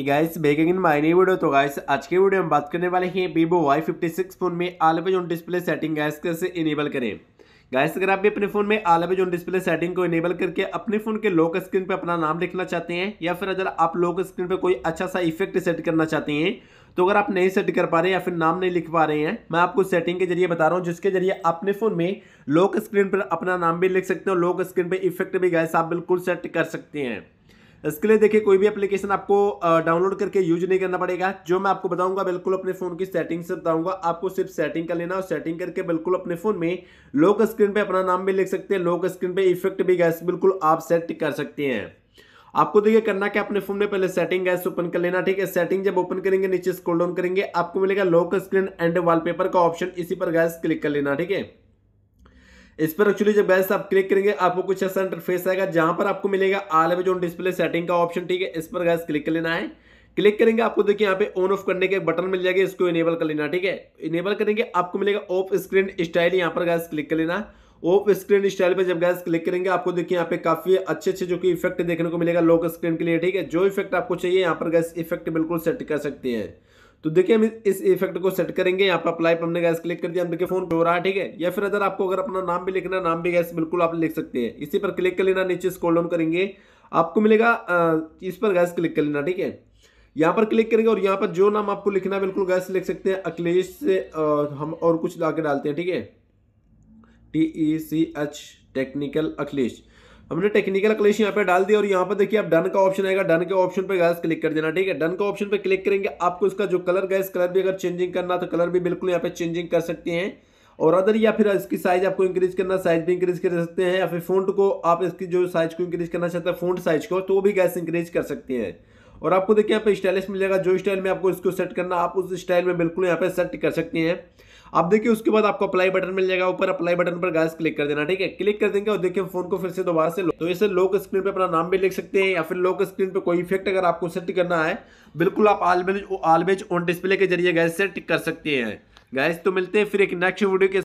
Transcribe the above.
guys backing in my new video तो guys आज के वीडियो में बात करने वाले हैं Vivo Y fifty six phone में always on display setting guys कैसे इनेबल करें गाइस अगर आप भी अपने फोन में आलवेज ऑन डिस्प्ले सेटिंग को इनेबल करके अपने फोन के लॉक स्क्रीन पर अपना नाम लिखना चाहते हैं या फिर अगर आप लॉक स्क्रीन पर कोई अच्छा सा इफेक्ट सेट करना चाहते हैं तो अगर आप नहीं सेट कर पा रहे हैं या फिर नाम नहीं लिख पा रहे हैं मैं आपको सेटिंग के जरिए बता रहा हूँ जिसके जरिए अपने फोन में लॉक स्क्रीन पर अपना नाम भी लिख सकते और लॉक स्क्रीन पर इफेक्ट भी गाइस आप बिल्कुल सेट कर सकते हैं इसके लिए देखिए कोई भी एप्लीकेशन आपको डाउनलोड करके यूज नहीं करना पड़ेगा जो मैं आपको बताऊंगा बिल्कुल अपने फोन की सेटिंग से बताऊंगा आपको सिर्फ सेटिंग कर लेना और सेटिंग करके बिल्कुल अपने फोन में लोक स्क्रीन पे अपना नाम भी लिख सकते हैं लोक स्क्रीन पे इफेक्ट भी गैस बिल्कुल आप सेट कर सकते हैं आपको देखिए तो करना कि अपने फोन में पहले सेटिंग गैस ओपन कर लेना ठीक है सेटिंग जब ओपन करेंगे नीचे स्क्रोल डाउन करेंगे आपको मिलेगा लोक स्क्रीन एंड वॉलपेपर का ऑप्शन इसी पर गैस क्लिक कर लेना ठीक है इस पर एक्चुअली जब गैस आप क्लिक करेंगे आपको कुछ ऐसा इंटरफेस आएगा जहां पर आपको मिलेगा आल जो डिस्प्ले सेटिंग का ऑप्शन ठीक है इस पर गैस क्लिक कर लेना है क्लिक करेंगे आपको देखिए यहाँ पे ऑन ऑफ करने के बटन मिल जाएगा इसको इनेबल कर लेना ठीक है इनेबल करेंगे आपको मिलेगा ऑफ स्क्रीन स्टाइल यहाँ पर गैस क्लिक कर लेना ऑफ स्क्रीन स्टाइल पे जब गैस क्लिक करेंगे आपको देखिए यहाँ पे काफी अच्छे अच्छे जो कि इफेक्ट देखने को मिलेगा लॉक स्क्रीन के लिए ठीक है जो इफेक्ट आपको चाहिए यहाँ पर गैस इफेक्ट बिल्कुल सेट कर सकते हैं तो देखिए हम इस इफेक्ट को सेट करेंगे यहाँ पर अप्लाई पर हमने गैस क्लिक कर दिया हम देखिए फोन पे हो रहा है ठीक है या फिर अगर आपको अगर अपना नाम भी लिखना नाम भी गैस बिल्कुल आप लिख सकते हैं इसी पर क्लिक कर लेना नीचे स्कोल डाउन करेंगे आपको मिलेगा इस पर गैस क्लिक कर लेना ठीक है यहाँ पर क्लिक करेंगे और यहाँ पर जो नाम आपको लिखना है बिल्कुल गैस लिख सकते हैं अखिलेश से हम और कुछ ला डालते हैं ठीक है T E C H technical Akhilesh हमने टेक्निकल क्लेश यहाँ पे डाल दिया और यहाँ पर देखिए आप डन का ऑप्शन आएगा डन के ऑप्शन पे गैस क्लिक कर देना ठीक है डन का ऑप्शन पे क्लिक करेंगे आपको इसका जो कलर गैस कलर भी अगर चेंजिंग करना तो कलर भी बिल्कुल यहाँ पे चेंजिंग कर सकते हैं और अदर या फिर इसकी साइज आपको इंक्रीज करना साइज भी इंक्रीज कर सकते हैं या फिर फोन को आप इसकी जो साइज को इंक्रीज करना चाहते हैं फोन साइज को तो भी गैस इंक्रीज कर सकते हैं और आपको देखिए यहाँ पे स्टाइलिश मिलेगा जो स्टाइल में आपको इसको सेट करना आप उस स्टाइल में बिल्कुल यहाँ पे सेट कर सकते हैं आप देखिए उसके बाद आपको अप्लाई बटन मिल जाएगा ऊपर अप्लाई बटन पर गैस क्लिक कर देना ठीक है क्लिक कर देंगे और देखिए फोन को फिर से दोबारा से लो तो इसे लॉक स्क्रीन पे अपना नाम भी लिख सकते हैं या फिर लॉक स्क्रीन पे कोई इफेक्ट अगर आपको सेट करना है बिल्कुल आप आलवेज ऑन डिस्प्ले के जरिए गैस सेट कर सकते हैं गैस तो मिलते हैं फिर एक नेक्स्ट वीडियो के